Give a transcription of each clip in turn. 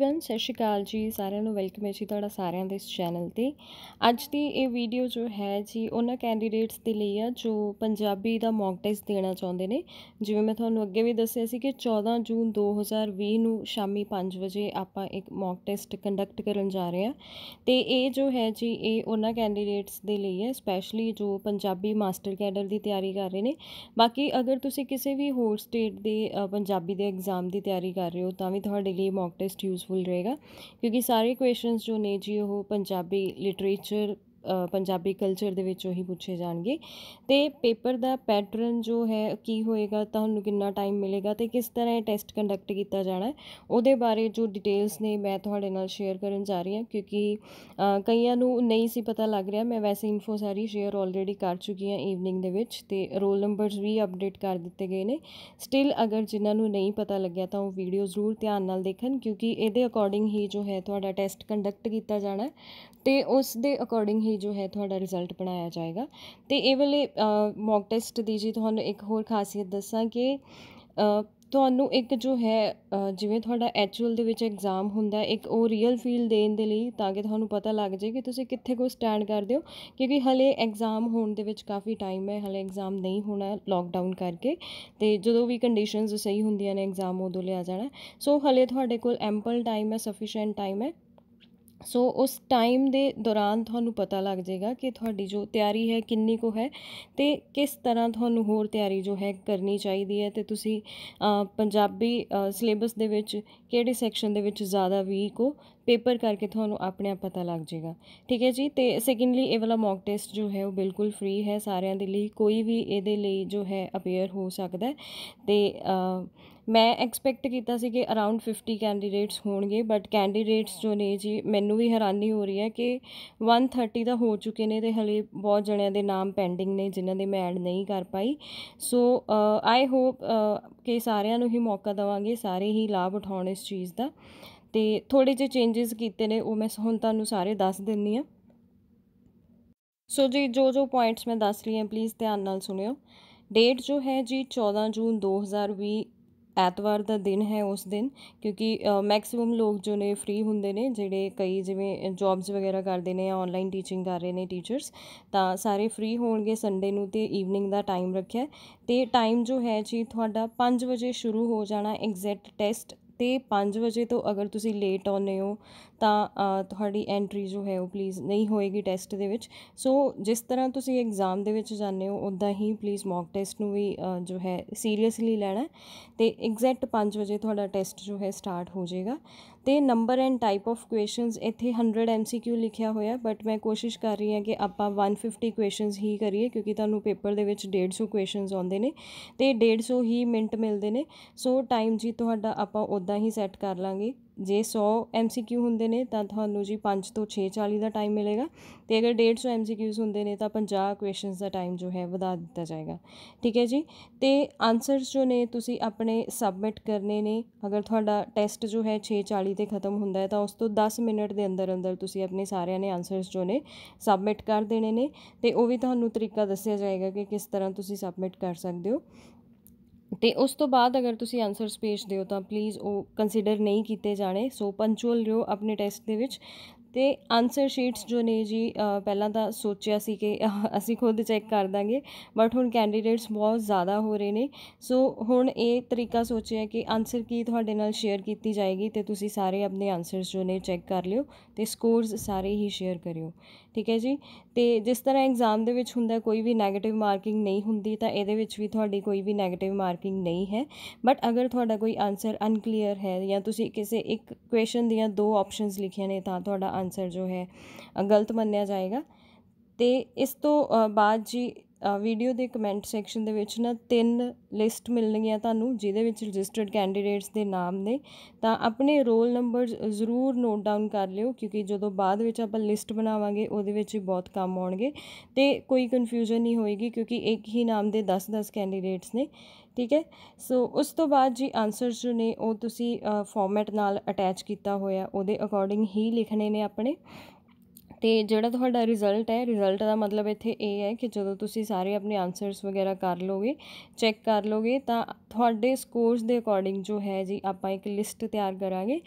one ਸਤਿ ਸ਼੍ਰੀ ਅਕਾਲ ਜੀ ਸਾਰਿਆਂ ਨੂੰ ਵੈਲਕਮ ਹੈ ਜੀ ਤੁਹਾਡਾ ਸਾਰਿਆਂ ਦੇ ਇਸ ਚੈਨਲ ਤੇ ਅੱਜ ਦੀ ਇਹ ਵੀਡੀਓ ਜੋ ਹੈ ਜੀ ਉਹਨਾਂ ਕੈਂਡੀਡੇਟਸ ਦੇ ਲਈ ਆ ਜੋ ਪੰਜਾਬੀ ਦਾ ਮੌਕ ਟੈਸਟ ਦੇਣਾ ਚਾਹੁੰਦੇ ਨੇ ਜਿਵੇਂ ਮੈਂ ਤੁਹਾਨੂੰ ਅੱਗੇ ਵੀ ਦੱਸਿਆ ਸੀ ਕਿ 14 ਜੂਨ 2020 ਨੂੰ ਸ਼ਾਮੀ 5 ਵਜੇ ਆਪਾਂ ਇੱਕ ਮੌਕ ਟੈਸਟ ਕੰਡਕਟ ਕਰਨ ਜਾ ਰਹੇ ਆ ਤੇ ਇਹ ਜੋ ਹੈ ਜੀ ਇਹ ਉਹਨਾਂ ਕੈਂਡੀਡੇਟਸ ਦੇ ਲਈ ਹੈ ਸਪੈਸ਼ਲੀ ਜੋ ਪੰਜਾਬੀ ਮਾਸਟਰ ਕੈਡਰ ਦੀ ਤਿਆਰੀ ਕਰ ਰਹੇ ਨੇ ਬਾਕੀ ਅਗਰ ਤੁਸੀਂ ਕਿਸੇ ਵੀ ਹੋਰ ਸਟੇਟ ਦੇ ਪੰਜਾਬੀ ਦੇ ਐਗਜ਼ਾਮ ਦੀ ਤਿਆਰੀ ਕਰ ਰਹੇ ਹੋ ਤਾਂ ਵੀ ਤੁਹਾਡੇ ਲਈ ਮੌਕ ਟੈਸਟ ਯੂਸਫੁਲ ਰਹੇਗਾ ਕਿਉਂਕਿ ਸਾਰੇ ਕੁਐਸਚਨਸ ਜੋ ਨੇ ਜੀ ਉਹ ਪੰਜਾਬੀ ਲਿਟਰੇਚਰ ਪੰਜਾਬੀ ਕਲਚਰ ਦੇ ਵਿੱਚ ਉਹੀ ਪੁੱਛੇ ਜਾਣਗੇ ਤੇ ਪੇਪਰ ਦਾ ਪੈਟਰਨ ਜੋ ਹੈ ਕੀ ਹੋਏਗਾ ਤੁਹਾਨੂੰ ਕਿੰਨਾ ਟਾਈਮ ਮਿਲੇਗਾ ਤੇ ਕਿਸ ਤਰ੍ਹਾਂ ਇਹ ਟੈਸਟ ਕੰਡਕਟ ਕੀਤਾ ਜਾਣਾ ਉਹਦੇ ਬਾਰੇ ਜੋ ਡਿਟੇਲਸ ਨੇ ਮੈਂ ਤੁਹਾਡੇ ਨਾਲ ਸ਼ੇਅਰ ਕਰਨ ਜਾ ਰਹੀ ਹਾਂ ਕਿਉਂਕਿ ਕਈਆਂ ਨੂੰ ਨਹੀਂ ਸੀ ਪਤਾ ਲੱਗ ਰਿਹਾ ਮੈਂ ਵੈਸੇ ਇਨਫੋ ਸਾਰੀ ਸ਼ੇਅਰ ਆਲਰੇਡੀ ਕਰ ਚੁੱਕੀ ਹਾਂ ਈਵਨਿੰਗ ਦੇ ਵਿੱਚ ਤੇ ਰੋਲ ਨੰਬਰਸ ਵੀ ਅਪਡੇਟ ਕਰ ਦਿੱਤੇ ਗਏ ਨੇ ਸਟਿਲ ਅਗਰ ਜਿਨ੍ਹਾਂ ਨੂੰ ਨਹੀਂ ਪਤਾ ਲੱਗਿਆ ਤਾਂ ਉਹ ਵੀਡੀਓ ਜ਼ਰੂਰ ਧਿਆਨ ਨਾਲ ਦੇਖਣ ਕਿਉਂਕਿ ਇਹਦੇ ਅਕੋਰਡਿੰਗ ਹੀ ਜੋ ਹੈ ਤੁਹਾਡਾ ਟੈਸਟ ਕੰਡਕਟ ਕੀਤਾ ਜਾਣਾ ਤੇ ਉਸ ਦੇ ਅਕੋਰਡਿੰਗ ਹੀ ਜੋ ਹੈ ਤੁਹਾਡਾ ਰਿਜ਼ਲਟ ਬਣਾਇਆ ਜਾਏਗਾ ਤੇ ਇਹ ਵਾਲੇ ਮੌਕ ਟੈਸਟ ਦੀ ਜੀ ਤੁਹਾਨੂੰ ਇੱਕ ਹੋਰ ਖਾਸੀਅਤ ਦੱਸਾਂ ਕਿ ਤੁਹਾਨੂੰ ਇੱਕ ਜੋ ਹੈ ਜਿਵੇਂ ਤੁਹਾਡਾ ਐਕਚੁਅਲ ਦੇ ਵਿੱਚ ਐਗਜ਼ਾਮ ਹੁੰਦਾ ਇੱਕ ਉਹ ਰੀਅਲ ਫੀਲ ਦੇਣ ਦੇ ਲਈ ਤਾਂ ਕਿ ਤੁਹਾਨੂੰ ਪਤਾ ਲੱਗ ਜਾਏ ਕਿ ਤੁਸੀਂ ਕਿੱਥੇ ਕੋ ਸਟੈਂਡ ਕਰਦੇ ਹੋ ਕਿਉਂਕਿ ਹਲੇ ਐਗਜ਼ਾਮ ਹੋਣ ਦੇ ਵਿੱਚ ਕਾਫੀ ਟਾਈਮ ਹੈ ਹਲੇ ਐਗਜ਼ਾਮ ਨਹੀਂ ਹੋਣਾ ਲਾਕਡਾਊਨ ਕਰਕੇ ਤੇ ਜਦੋਂ ਵੀ ਕੰਡੀਸ਼ਨਸ ਸਹੀ ਹੁੰਦੀਆਂ ਨੇ ਐਗਜ਼ਾਮ ਉਦੋਂ ਲਿਆ ਜਾਣਾ ਸੋ ਹਲੇ ਤੁਹਾਡੇ ਕੋਲ ਐਂਪਲ ਟਾਈਮ ਹੈ ਸਫੀਸ਼ੀਐਂਟ ਟਾਈਮ ਹੈ ਸੋ ਉਸ ਟਾਈਮ ਦੇ ਦੌਰਾਨ ਤੁਹਾਨੂੰ ਪਤਾ ਲੱਗ ਜਾਏਗਾ ਕਿ ਤੁਹਾਡੀ ਜੋ ਤਿਆਰੀ ਹੈ ਕਿੰਨੀ ਕੁ ਹੈ ਤੇ ਕਿਸ ਤਰ੍ਹਾਂ ਤੁਹਾਨੂੰ ਹੋਰ ਤਿਆਰੀ ਜੋ ਹੈ ਕਰਨੀ ਚਾਹੀਦੀ ਹੈ ਤੇ ਤੁਸੀਂ ਪੰਜਾਬੀ ਸਿਲੇਬਸ ਦੇ ਵਿੱਚ ਕਿਹੜੇ ਸੈਕਸ਼ਨ ਦੇ ਵਿੱਚ ਜ਼ਿਆਦਾ ਵੀਕ ਹੋ ਪੇਪਰ ਕਰਕੇ ਤੁਹਾਨੂੰ ਆਪਣੇ ਆਪ ਪਤਾ ਲੱਗ ਜਾਏਗਾ ਠੀਕ ਹੈ ਜੀ ਤੇ ਸੈਕੰਡਲੀ ਇਹ ਵਾਲਾ ਮੌਕ ਟੈਸਟ ਜੋ ਹੈ ਉਹ ਬਿਲਕੁਲ ਫ੍ਰੀ ਹੈ ਸਾਰਿਆਂ ਦੇ ਲਈ ਕੋਈ ਵੀ ਇਹਦੇ ਲਈ ਜੋ ਹੈ ਅਪੀਅਰ ਹੋ ਸਕਦਾ ਤੇ ਮੈਂ ਐਕਸਪੈਕਟ ਕੀਤਾ ਸੀ ਕਿ ਅਰਾਊਂਡ 50 ਕੈਂਡੀਡੇਟਸ ਹੋਣਗੇ ਬਟ ਕੈਂਡੀਡੇਟਸ ਜੋ ਨੇ ਜੀ ਮੈਨੂੰ ਵੀ ਹੈਰਾਨੀ ਹੋ ਰਹੀ ਹੈ ਕਿ 130 ਦਾ ਹੋ ਚੁੱਕੇ ਨੇ ਤੇ ਹਲੇ ਬਹੁਤ ਜਣਿਆਂ ਦੇ ਨਾਮ ਪੈਂਡਿੰਗ ਨੇ ਜਿਨ੍ਹਾਂ ਦੇ ਮੈਂ ਐਡ ਨਹੀਂ ਕਰ ਪਾਈ ਸੋ ਆਈ ਹੋਪ ਕਿ ਸਾਰਿਆਂ ਨੂੰ ਹੀ ਮੌਕਾ ਦਵਾਂਗੇ ਸਾਰੇ ਹੀ ਲਾਭ ਉਠਾਉਣ ਇਸ ਚੀਜ਼ ਦਾ ਤੇ ਥੋੜੇ ਜਿਹੇ ਚੇਂਜਸ ਕੀਤੇ ਨੇ ਉਹ ਮੈਂ ਹੁਣ ਤੁਹਾਨੂੰ ਸਾਰੇ ਦੱਸ ਦਿੰਨੀ ਆ ਸੋ ਜੀ ਜੋ ਜੋ ਪੁਆਇੰਟਸ ਮੈਂ ਦੱਸ ਰਹੀ ਹਾਂ ਪਲੀਜ਼ ਧਿਆਨ ਨਾਲ ਸੁਣਿਓ ਡੇਟ ਜੋ ਹੈ ਜੀ 14 ਜੂਨ 2020 ਐਤਵਾਰ ਦਾ ਦਿਨ ਹੈ ਉਸ ਦਿਨ ਕਿਉਂਕਿ ਮੈਕਸਿਮਮ ਲੋਕ ਜੋ ਨੇ ਫ੍ਰੀ ਹੁੰਦੇ ਨੇ ਜਿਹੜੇ ਕਈ ਜਿਵੇਂ ਜੌਬਸ ਵਗੈਰਾ ਕਰਦੇ ਨੇ ਆਨਲਾਈਨ ਟੀਚਿੰਗ ਕਰ ਰਹੇ ਨੇ ਟੀਚਰਸ ਤਾਂ ਸਾਰੇ ਫ੍ਰੀ ਹੋਣਗੇ ਸੰਡੇ ਨੂੰ ਤੇ ਈਵਨਿੰਗ ਦਾ ਟਾਈਮ ਰੱਖਿਆ ਤੇ ਟਾਈਮ ਜੋ ਹੈ ਜੀ ਤੁਹਾਡਾ 5 ਵਜੇ ਸ਼ੁਰੂ ਹੋ ਜਾਣਾ ਐਗਜ਼ੈਕਟ ਟੈਸਟ ਤੇ 5 ਵਜੇ ਤੋਂ ਅਗਰ ਤੁਸੀਂ ਲੇਟ ਆਉਨੇ ਹੋ ਤਾਂ ਤੁਹਾਡੀ ਐਂਟਰੀ ਜੋ ਹੈ ਉਹ ਪਲੀਜ਼ ਨਹੀਂ ਹੋਏਗੀ ਟੈਸਟ ਦੇ ਵਿੱਚ ਸੋ ਜਿਸ ਤਰ੍ਹਾਂ ਤੁਸੀਂ ਐਗਜ਼ਾਮ ਦੇ ਵਿੱਚ ਜਾਂਦੇ ਹੋ ਉਦਾਂ ਹੀ ਪਲੀਜ਼ ਮੌਕ ਟੈਸਟ ਨੂੰ ਵੀ ਜੋ ਹੈ ਸੀਰੀਅਸਲੀ ਲੈਣਾ ਤੇ ਐਗਜ਼ੈਕਟ 5 ਵਜੇ ਤੁਹਾਡਾ ਟੈਸਟ ਜੋ ਹੈ ਸਟਾਰਟ ਹੋ ਜਾਏਗਾ ਤੇ number and type of questions ਇੱਥੇ 100 ਐਮਸੀਕਿਊ ਲਿਖਿਆ ਹੋਇਆ ਬਟ ਮੈਂ ਕੋਸ਼ਿਸ਼ ਕਰ ਰਹੀ ਹਾਂ ਕਿ ਆਪਾਂ 150 ਕੁਐਸਚਨਸ ਹੀ ਕਰੀਏ ਕਿਉਂਕਿ ਤੁਹਾਨੂੰ ਪੇਪਰ ਦੇ ਵਿੱਚ 150 ਕੁਐਸਚਨਸ ਆਉਂਦੇ ਨੇ ਤੇ 150 ਹੀ ਮਿੰਟ ਮਿਲਦੇ ਨੇ ਸੋ ਟਾਈਮ ਜੀ ਤੁਹਾਡਾ ਆਪਾਂ ਇੱਦਾਂ ਹੀ ਸੈੱਟ ਕਰ ਲਾਂਗੇ ਜੇ 100 ਐਮਸੀਕਿਊ ਹੁੰਦੇ ਨੇ ਤਾਂ ਤੁਹਾਨੂੰ ਜੀ 5 ਤੋਂ 6 40 ਦਾ ਟਾਈਮ ਮਿਲੇਗਾ ਤੇ ਅਗਰ 150 MCQs ਹੁੰਦੇ ਨੇ ਤਾਂ 50 ਕੁਐਸਚਨਸ ਦਾ ਟਾਈਮ ਜੋ ਹੈ ਵਧਾ ਦਿੱਤਾ ਜਾਏਗਾ ਠੀਕ ਹੈ ਜੀ ਤੇ ਆਨਸਰਸ ਜੋ ਨੇ ਤੁਸੀਂ ਆਪਣੇ ਸਬਮਿਟ ਕਰਨੇ ਨੇ ਅਗਰ ਤੁਹਾਡਾ ਟੈਸਟ ਜੋ ਹੈ 6:40 ਤੇ ਖਤਮ ਹੁੰਦਾ ਹੈ ਤਾਂ ਉਸ ਤੋਂ 10 ਮਿੰਟ ਦੇ ਅੰਦਰ ਅੰਦਰ ਤੁਸੀਂ ਆਪਣੇ ਸਾਰਿਆਂ ਨੇ ਆਨਸਰਸ ਜੋ ਨੇ ਸਬਮਿਟ ਕਰ ਦੇਣੇ ਨੇ ਤੇ ਉਹ ਵੀ ਤੁਹਾਨੂੰ ਤਰੀਕਾ ਦੱਸਿਆ ਜਾਏਗਾ ਕਿ ਕਿਸ ਤਰ੍ਹਾਂ ਤੁਸੀਂ ਸਬਮਿਟ ਕਰ ਸਕਦੇ ਹੋ ਤੇ ਉਸ ਤੋਂ ਬਾਅਦ ਅਗਰ ਤੁਸੀਂ ਆਨਸਰ ਪੇਜ ਦਿਓ ਤਾਂ ਪਲੀਜ਼ ਉਹ ਕੰਸੀਡਰ ਨਹੀਂ ਕੀਤੇ ਜਾਣੇ ਸੋ ਪੰਚੁਅਲ ਰਿਓ ਆਪਣੇ ਟੈਸਟ ਦੇ ਵਿੱਚ ਤੇ ਆਨਸਰ ਸ਼ੀਟਸ ਜੋ ਨੇ ਜੀ ਪਹਿਲਾਂ ਤਾਂ ਸੋਚਿਆ ਸੀ ਕਿ ਅਸੀਂ ਖੁਦ ਚੈੱਕ ਕਰ ਦਾਂਗੇ ਬਟ ਹੁਣ ਕੈਂਡੀਡੇਟਸ ਬਹੁਤ ਜ਼ਿਆਦਾ ਹੋ ਰਹੇ ਨੇ ਸੋ ਹੁਣ ਇਹ ਤਰੀਕਾ ਸੋਚਿਆ ਕਿ ਆਨਸਰ ਕੀ ਤੁਹਾਡੇ ਨਾਲ ਸ਼ੇਅਰ ਕੀਤੀ ਜਾਏਗੀ ਤੇ ਤੁਸੀਂ ਸਾਰੇ ਆਪਣੇ ਆਨਸਰਸ ਜੋ ਨੇ ਚੈੱਕ ਕਰ ਲਿਓ ਤੇ ਸਕੋਰਸ ਸਾਰੇ ਹੀ ਸ਼ੇਅਰ ਕਰਿਓ ਠੀਕ ਹੈ ਜੀ ਤੇ ਜਿਸ ਤਰ੍ਹਾਂ ਐਗਜ਼ਾਮ ਦੇ ਵਿੱਚ ਹੁੰਦਾ ਕੋਈ ਵੀ 네ਗੇਟਿਵ ਮਾਰਕਿੰਗ ਨਹੀਂ ਹੁੰਦੀ ਤਾਂ ਇਹਦੇ ਵਿੱਚ ਵੀ ਤੁਹਾਡੀ ਕੋਈ ਵੀ 네ਗੇਟਿਵ ਮਾਰਕਿੰਗ ਨਹੀਂ ਹੈ ਬਟ ਅਗਰ ਤੁਹਾਡਾ ਕੋਈ ਆਨਸਰ ਅਨਕਲੀਅਰ ਹੈ ਜਾਂ ਤੁਸੀਂ ਕਿਸੇ ਇੱਕ ਕੁਐਸਚਨ ਦੀਆਂ ਦੋ ਆਪਸ਼ਨਸ ਲਿਖੀਆਂ ਨੇ ਤਾਂ ਤੁਹਾਡਾ ਆਨਸਰ ਜੋ ਹੈ ਗਲਤ ਮੰਨਿਆ ਜਾਏਗਾ ਤੇ ਇਸ ਤੋਂ ਬਾਅਦ ਜੀ ਵੀਡੀਓ ਦੇ ਕਮੈਂਟ ਸੈਕਸ਼ਨ ਦੇ ਵਿੱਚ ਨਾ ਤਿੰਨ ਲਿਸਟ ਮਿਲਣਗੀਆਂ ਤੁਹਾਨੂੰ ਜਿਹਦੇ ਵਿੱਚ ਰਜਿਸਟਰਡ ਕੈਂਡੀਡੇਟਸ ਦੇ ਨਾਮ ਨੇ ਤਾਂ ਆਪਣੇ ਰੋਲ ਨੰਬਰ ਜ਼ਰੂਰ ਨੋਟ ਡਾਊਨ ਕਰ ਲਿਓ ਕਿਉਂਕਿ ਜਦੋਂ ਬਾਅਦ ਵਿੱਚ ਆਪਾਂ ਲਿਸਟ ਬਣਾਵਾਂਗੇ ਉਹਦੇ ਵਿੱਚ ਵੀ ਬਹੁਤ ਕੰਮ ਆਉਣਗੇ ਤੇ ਕੋਈ ਕਨਫਿਊਜ਼ਨ ਨਹੀਂ ਹੋਏਗੀ ਕਿਉਂਕਿ ਇੱਕ ਹੀ ਨਾਮ ਦੇ 10-10 ਕੈਂਡੀਡੇਟਸ ਨੇ ਠੀਕ ਹੈ ਸੋ ਉਸ ਤੋਂ ਬਾਅਦ ਜੀ ਆਨਸਰਸ ਜੋ ਨੇ ਉਹ ਤੁਸੀਂ ਫਾਰਮੈਟ ਨਾਲ ਅਟੈਚ ਕੀਤਾ ਹੋਇਆ ਉਹਦੇ ਅਕੋਰਡਿੰਗ ਹੀ ਲਿਖਣੇ ਨੇ ਆਪਣੇ ਤੇ ਜਿਹੜਾ ਤੁਹਾਡਾ ਰਿਜ਼ਲਟ ਹੈ ਰਿਜ਼ਲਟ ਦਾ ਮਤਲਬ ਇੱਥੇ ਇਹ ਹੈ ਕਿ ਜਦੋਂ ਤੁਸੀਂ ਸਾਰੇ ਆਪਣੇ ਆਨਸਰਸ ਵਗੈਰਾ ਕਰ ਲੋਗੇ ਚੈੱਕ ਕਰ ਲੋਗੇ ਤਾਂ ਤੁਹਾਡੇ ਸਕੋਰਸ ਦੇ ਅਕੋਰਡਿੰਗ ਜੋ ਹੈ ਜੀ ਆਪਾਂ ਇੱਕ ਲਿਸਟ ਤਿਆਰ ਕਰਾਂਗੇ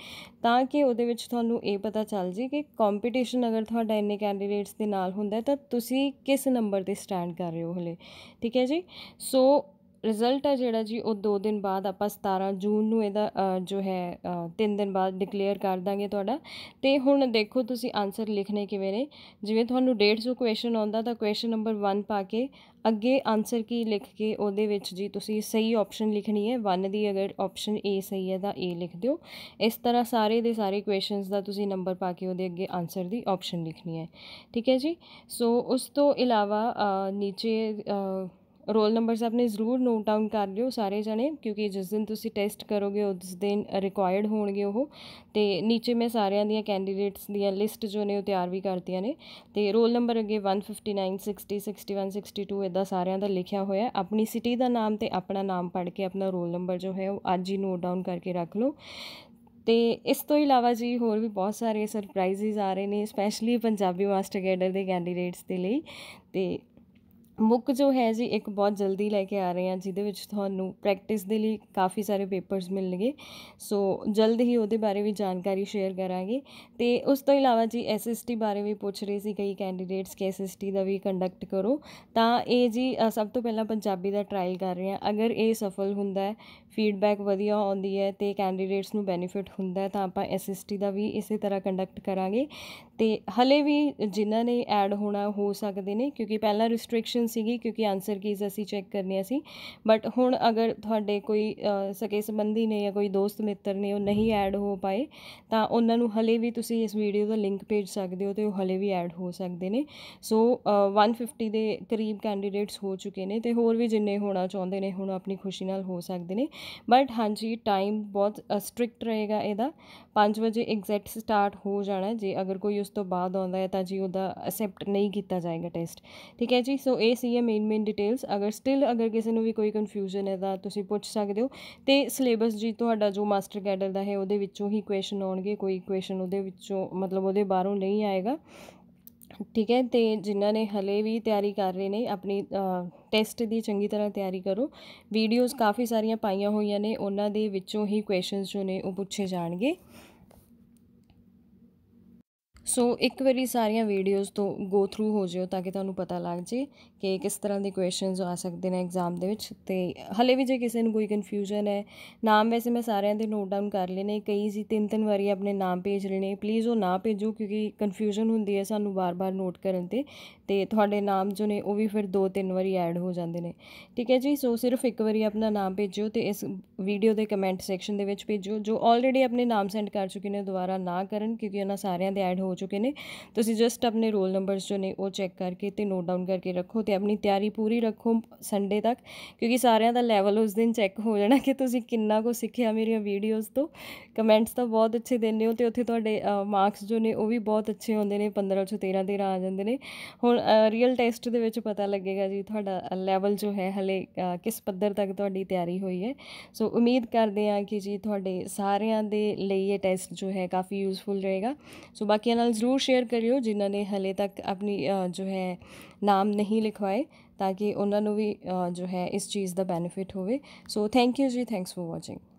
ਤਾਂ ਕਿ ਉਹਦੇ ਵਿੱਚ ਤੁਹਾਨੂੰ ਇਹ ਪਤਾ ਚੱਲ ਜੇ ਕਿ ਕੰਪੀਟੀਸ਼ਨ ਅਗਰ ਤੁਹਾਡਾ ਇੰਨੇ ਕੈਂਡੀਡੇਟਸ ਦੇ ਨਾਲ ਹੁੰਦਾ ਤਾਂ ਤੁਸੀਂ ਕਿਸ ਨੰਬਰ ਤੇ ਸਟੈਂਡ ਕਰ ਰਹੇ ਹੋ ਹਲੇ ਠੀਕ ਹੈ ਜੀ ਸੋ ਰਿਜ਼ਲਟ ਹੈ ਜਿਹੜਾ ਜੀ ਉਹ 2 ਦਿਨ ਬਾਅਦ ਆਪਾਂ 17 ਜੂਨ ਨੂੰ ਇਹਦਾ ਜੋ ਹੈ 3 ਦਿਨ ਬਾਅਦ ਡਿਕਲੇਅਰ ਕਰ ਦਾਂਗੇ ਤੁਹਾਡਾ ਤੇ ਹੁਣ ਦੇਖੋ ਤੁਸੀਂ ਆਨਸਰ ਲਿਖਨੇ ਕਿਵੇਂ ਨੇ ਜਿਵੇਂ ਤੁਹਾਨੂੰ 150 ਕੁਐਸਚਨ ਆਉਂਦਾ ਤਾਂ ਕੁਐਸਚਨ ਨੰਬਰ 1 ਪਾ ਕੇ ਅੱਗੇ ਆਨਸਰ ਕੀ ਲਿਖ ਕੇ ਉਹਦੇ ਵਿੱਚ ਜੀ ਤੁਸੀਂ ਸਹੀ ਆਪਸ਼ਨ ਲਿਖਣੀ ਹੈ 1 ਦੀ ਅਗਰ ਆਪਸ਼ਨ A ਸਹੀ ਹੈ ਤਾਂ A ਲਿਖ ਦਿਓ ਇਸ ਤਰ੍ਹਾਂ ਸਾਰੇ ਦੇ ਸਾਰੇ ਕੁਐਸਚਨਸ ਦਾ ਤੁਸੀਂ ਨੰਬਰ ਪਾ ਕੇ ਉਹਦੇ ਅੱਗੇ ਆਨਸਰ ਦੀ ਆਪਸ਼ਨ ਲਿਖਣੀ ਹੈ ਠੀਕ ਹੈ ਜੀ ਸੋ ਉਸ ਤੋਂ ਇਲਾਵਾ ਨੀਚੇ ਰੋਲ ਨੰਬਰਸ ਆਪਣੇ ਜ਼ਰੂਰ ਨੋਟ ਡਾਊਨ ਕਰ ਲਿਓ ਸਾਰੇ ਜਣੇ ਕਿਉਂਕਿ ਜਿਸ ਦਿਨ ਤੁਸੀਂ ਟੈਸਟ ਕਰੋਗੇ ਉਸ ਦਿਨ ਰਿਕੁਆਇਰਡ ਹੋਣਗੇ ਉਹ ਤੇ ਨੀਚੇ ਮੈਂ ਸਾਰਿਆਂ ਦੀਆਂ ਕੈਂਡੀਡੇਟਸ ਦੀਆਂ ਲਿਸਟ ਜੋ ਨੇ ਉਹ ਤਿਆਰ ਵੀ ਕਰਤੀਆਂ ਨੇ ਤੇ ਰੋਲ ਨੰਬਰ ਅੱਗੇ 159 60 61 62 ਇਦਾਂ ਸਾਰਿਆਂ ਦਾ ਲਿਖਿਆ ਹੋਇਆ ਆਪਣੀ ਸਿਟੀ ਦਾ ਨਾਮ ਤੇ ਆਪਣਾ ਨਾਮ ਪੜ੍ਹ ਕੇ ਆਪਣਾ ਰੋਲ ਨੰਬਰ ਜੋ ਹੈ ਉਹ ਅੱਜ ਹੀ ਨੋਟ ਡਾਊਨ ਕਰਕੇ ਰੱਖ ਲਓ ਤੇ ਇਸ ਤੋਂ ਇਲਾਵਾ ਜੀ ਹੋਰ ਵੀ ਬਹੁਤ ਸਾਰੇ ਸਰਪ੍ਰਾਈਜ਼ਸ ਆ ਰਹੇ ਨੇ ਸਪੈਸ਼ਲੀ ਪੰਜਾਬੀ ਮਾਸਟਰ ਕੈਡਰ ਦੇ ਕੈਂਡੀਡੇਟਸ ਦੇ ਲਈ ਤੇ ਮੁੱਕ ਜੋ ਹੈ ਜੀ ਇੱਕ ਬਹੁਤ ਜਲਦੀ ਲੈ ਕੇ ਆ ਰਹੇ ਹਾਂ ਜਿਹਦੇ ਵਿੱਚ ਤੁਹਾਨੂੰ ਪ੍ਰੈਕਟਿਸ ਦੇ ਲਈ ਕਾਫੀ ਸਾਰੇ ਪੇਪਰਸ ਮਿਲਣਗੇ ਸੋ ਜਲਦ ਹੀ ਉਹਦੇ ਬਾਰੇ ਵੀ ਜਾਣਕਾਰੀ ਸ਼ੇਅਰ ਕਰਾਂਗੇ ਤੇ ਉਸ ਤੋਂ ਇਲਾਵਾ ਜੀ ਐਸਐਸਟੀ ਬਾਰੇ ਵੀ ਪੁੱਛ ਰਹੇ ਸੀ ਕਈ ਕੈਂਡੀਡੇਟਸ ਕਿ ਐਸਐਸਟੀ ਦਾ ਵੀ ਕੰਡਕਟ ਕਰੋ ਤਾਂ ਇਹ ਜੀ ਸਭ ਤੋਂ ਪਹਿਲਾਂ ਪੰਜਾਬੀ ਦਾ ਟ੍ਰਾਇਲ ਕਰ ਰਹੇ ਹਾਂ ਅਗਰ ਇਹ ਸਫਲ ਹੁੰਦਾ ਹੈ ਫੀਡਬੈਕ ਵਧੀਆ ਆਉਂਦੀ ਹੈ ਤੇ ਕੈਂਡੀਡੇਟਸ ਨੂੰ ਬੈਨੀਫਿਟ ਹੁੰਦਾ ਤਾਂ ਆਪਾਂ ਐਸਐਸਟੀ ਦਾ ਵੀ ਇਸੇ ਤਰ੍ਹਾਂ ਕੰਡਕਟ ਕਰਾਂਗੇ ਤੇ ਹਲੇ ਵੀ ਜਿਨ੍ਹਾਂ ਨੇ ਐਡ ਹੋਣਾ ਹੋ ਸਕਦੇ ਨੇ ਕਿਉਂਕਿ ਪਹਿਲਾਂ ਰੈਸਟ੍ਰਿਕਸ਼ਨ ਸੀਗੀ ਕਿਉਂਕਿ ਆਨਸਰ ਕੀਜ਼ ਅਸੀਂ ਚੈੱਕ ਕਰਨੀਆਂ ਸੀ ਬਟ ਹੁਣ ਅਗਰ ਤੁਹਾਡੇ ਕੋਈ ਸਕੇ ਸੰਬੰਧੀ ਨੇ ਜਾਂ ਕੋਈ ਦੋਸਤ ਮਿੱਤਰ ਨੇ ਉਹ ਨਹੀਂ ਐਡ ਹੋ ਪਾਏ ਤਾਂ ਉਹਨਾਂ ਨੂੰ ਹਲੇ ਵੀ ਤੁਸੀਂ ਇਸ ਵੀਡੀਓ ਦਾ ਲਿੰਕ ਭੇਜ ਸਕਦੇ ਹੋ ਤੇ ਉਹ ਹਲੇ ਵੀ ਐਡ ਹੋ ਸਕਦੇ ਨੇ ਸੋ 150 ਦੇ ਕਰੀਬ ਕੈਂਡੀਡੇਟਸ ਹੋ ਚੁੱਕੇ ਨੇ ਤੇ ਹੋਰ ਵੀ ਜਿੰਨੇ ਹੋਣਾ ਚਾਹੁੰਦੇ ਨੇ ਹੁਣ ਆਪਣੀ ਖੁਸ਼ੀ ਨਾਲ ਹੋ ਸਕਦੇ ਨੇ ਬਟ ਹਾਂਜੀ ਟਾਈਮ ਬਹੁਤ ਸਟ੍ਰਿਕਟ ਰਹੇਗਾ ਇਹਦਾ 5 ਵਜੇ ਐਗਜ਼ੈਕਟ ਸਟਾਰਟ ਹੋ ਜਾਣਾ ਜੇ ਅਗਰ ਕੋਈ ਉਸ ਤੋਂ ਬਾਅਦ ਆਉਂਦਾ ਹੈ ਤਾਂ ਜੀ ਉਹਦਾ ਅਸੈਪਟ ਨਹੀਂ ਕੀਤਾ ਜਾਏਗਾ ਟੈਸਟ ਠੀਕ ਹੈ ਜੀ ਸੋ ਇਹ ਇਹ ਸੀ ਇਹ ਮੇਨ ਮੇਨ ਡਿਟੇਲਸ ਅਗਰ ਸਟਿਲ ਅਗਰ ਕਿਸੇ ਨੂੰ ਵੀ ਕੋਈ ਕਨਫਿਊਜ਼ਨ ਹੈ ਤਾਂ ਤੁਸੀਂ ਪੁੱਛ ਸਕਦੇ ਹੋ ਤੇ ਸਿਲੇਬਸ ਜੀ ਤੁਹਾਡਾ ਜੋ ਮਾਸਟਰ ਕੈਡਰ ਦਾ ਹੈ ਉਹਦੇ ਵਿੱਚੋਂ ਹੀ ਕੁਐਸਚਨ ਆਉਣਗੇ ਕੋਈ ਕੁਐਸਚਨ ਉਹਦੇ ਵਿੱਚੋਂ ਮਤਲਬ ਉਹਦੇ ਬਾਹਰੋਂ ਨਹੀਂ ਆਏਗਾ ਠੀਕ ਹੈ ਤੇ ਜਿਨ੍ਹਾਂ ਨੇ ਹਲੇ ਵੀ ਤਿਆਰੀ ਕਰ ਰਹੇ ਨੇ ਆਪਣੀ ਟੈਸਟ ਦੀ ਚੰਗੀ ਤਰ੍ਹਾਂ ਤਿਆਰੀ ਕਰੋ ਵੀਡੀਓਜ਼ ਕਾਫੀ ਸਾਰੀਆਂ ਪਾਈਆਂ ਹੋਈਆਂ ਨੇ ਉਹਨਾਂ ਦੇ ਵਿੱਚੋਂ ਹੀ ਕੁਐਸਚਨਸ ਜੋ ਨੇ ਉਹ ਪੁੱਛੇ ਜਾਣਗੇ ਸੋ ਇੱਕ ਵਾਰੀ ਸਾਰੀਆਂ ਵੀਡੀਓਜ਼ ਤੋਂ ਗੋ ਥਰੂ ਹੋ ਜਿਓ ਤਾਂ ਕਿ ਤੁਹਾਨੂੰ ਪਤਾ ਲੱਗ ਜੇ ਕਿ ਕਿਸ ਤਰ੍ਹਾਂ ਦੇ ਕੁਐਸਚਨਸ ਆ ਸਕਦੇ ਨੇ ਐਗਜ਼ਾਮ ਦੇ ਵਿੱਚ ਤੇ ਹਲੇ ਵੀ ਜੇ ਕਿਸੇ ਨੂੰ ਕੋਈ ਕਨਫਿਊਜ਼ਨ ਹੈ ਨਾਮ ਵੈਸੇ ਮੈਂ ਸਾਰਿਆਂ ਦੇ ਨੋਟ ਡਾਊਨ ਕਰ ਲੈਨੇ ਕਈ ਜੀ ਤਿੰਨ ਤਿੰਨ ਵਾਰੀ ਆਪਣੇ ਨਾਮ ਭੇਜ ਲੈਨੇ ਪਲੀਜ਼ ਉਹ ਨਾ ਭੇਜੋ ਕਿਉਂਕਿ ਕਨਫਿਊਜ਼ਨ ਹੁੰਦੀ ਹੈ ਸਾਨੂੰ ਬਾਰ-ਬਾਰ ਨੋਟ ਕਰਨ ਤੇ ਤੇ ਤੁਹਾਡੇ ਨਾਮ ਜੋ ਨੇ ਉਹ ਵੀ ਫਿਰ ਦੋ ਤਿੰਨ ਵਾਰੀ ਐਡ ਹੋ ਜਾਂਦੇ ਨੇ ਠੀਕ ਹੈ ਜੀ ਸੋ ਸਿਰਫ ਇੱਕ ਵਾਰੀ ਆਪਣਾ ਨਾਮ ਭੇਜੋ ਤੇ ਇਸ ਵੀਡੀਓ ਦੇ ਕਮੈਂਟ ਸੈਕਸ਼ਨ ਦੇ ਵਿੱਚ ਭੇਜੋ ਜੋ ਆਲਰੇਡੀ ਆਪਣੇ ਨਾਮ ਸੈਂਡ ਕਰ ਚੁੱਕੇ ਨੇ ਦੁਬਾਰਾ ਨਾ ਕਰਨ ਕਿਉਂਕਿ ਉਹਨਾਂ ਸਾਰਿਆਂ ਦੇ ਐਡ ਹੋ ਹੋ ਚੁੱਕੇ ਨੇ ਤੁਸੀਂ ਜਸਟ ਆਪਣੇ ਰੋਲ ਨੰਬਰਸ ਜੋ ਨੇ ਉਹ ਚੈੱਕ ਕਰਕੇ ਤੇ ਨੋਟ ਡਾਊਨ ਕਰਕੇ ਰੱਖੋ ਤੇ ਆਪਣੀ ਤਿਆਰੀ ਪੂਰੀ ਰੱਖੋ ਸੰਡੇ ਤੱਕ ਕਿਉਂਕਿ ਸਾਰਿਆਂ ਦਾ ਲੈਵਲ ਉਸ ਦਿਨ ਚੈੱਕ ਹੋ ਜਾਣਾ ਕਿ ਤੁਸੀਂ ਕਿੰਨਾ ਕੁ ਸਿੱਖਿਆ ਮੇਰੀਆਂ ਵੀਡੀਓਜ਼ ਤੋਂ ਕਮੈਂਟਸ ਤਾਂ ਬਹੁਤ ਅੱਛੇ ਦਿੰਦੇ ਹੋ ਤੇ ਉੱਥੇ ਤੁਹਾਡੇ ਮਾਰਕਸ ਜੋ ਨੇ ਉਹ ਵੀ ਬਹੁਤ ਅੱਛੇ ਹੁੰਦੇ ਨੇ 15 ਚੋਂ 13 13 ਆ ਜਾਂਦੇ ਨੇ ਹੁਣ ਰੀਅਲ ਟੈਸਟ ਦੇ ਵਿੱਚ ਪਤਾ ਲੱਗੇਗਾ ਜੀ ਤੁਹਾਡਾ ਲੈਵਲ ਜੋ ਹੈ ਹਲੇ ਕਿਸ ਪੱਧਰ ਤੱਕ ਤੁਹਾਡੀ ਤਿਆਰੀ ਹੋਈ ਹੈ ਸੋ ਉਮੀਦ ਕਰਦੇ ਹਾਂ ਕਿ ਜੀ ਤੁਹਾਡੇ ਸਾਰਿਆਂ ਦੇ ਲਈ ਇਹ ਟੈਸਟ ਜੋ ਹੈ ਕਾਫੀ ਯੂਸਫੁਲ ਰਹੇਗਾ ਸੋ ਬਾਕੀ ਨਾਲ ਜ਼ਰੂਰ ਸ਼ੇਅਰ ਕਰਿਓ ਜਿਨ੍ਹਾਂ ਨੇ ਹਲੇ ਤੱਕ ਆਪਣੀ ਜੋ ਹੈ ਨਾਮ ਨਹੀਂ ਲਿਖਵਾਏ ਤਾਂ ਕਿ ਉਹਨਾਂ ਨੂੰ ਵੀ ਜੋ ਹੈ ਇਸ ਚੀਜ਼ ਦਾ ਬੈਨੀਫਿਟ ਹੋਵੇ ਸੋ ਥੈਂਕ ਯੂ ਜੀ ਥੈਂਕਸ ਫॉर ਵਾਚਿੰਗ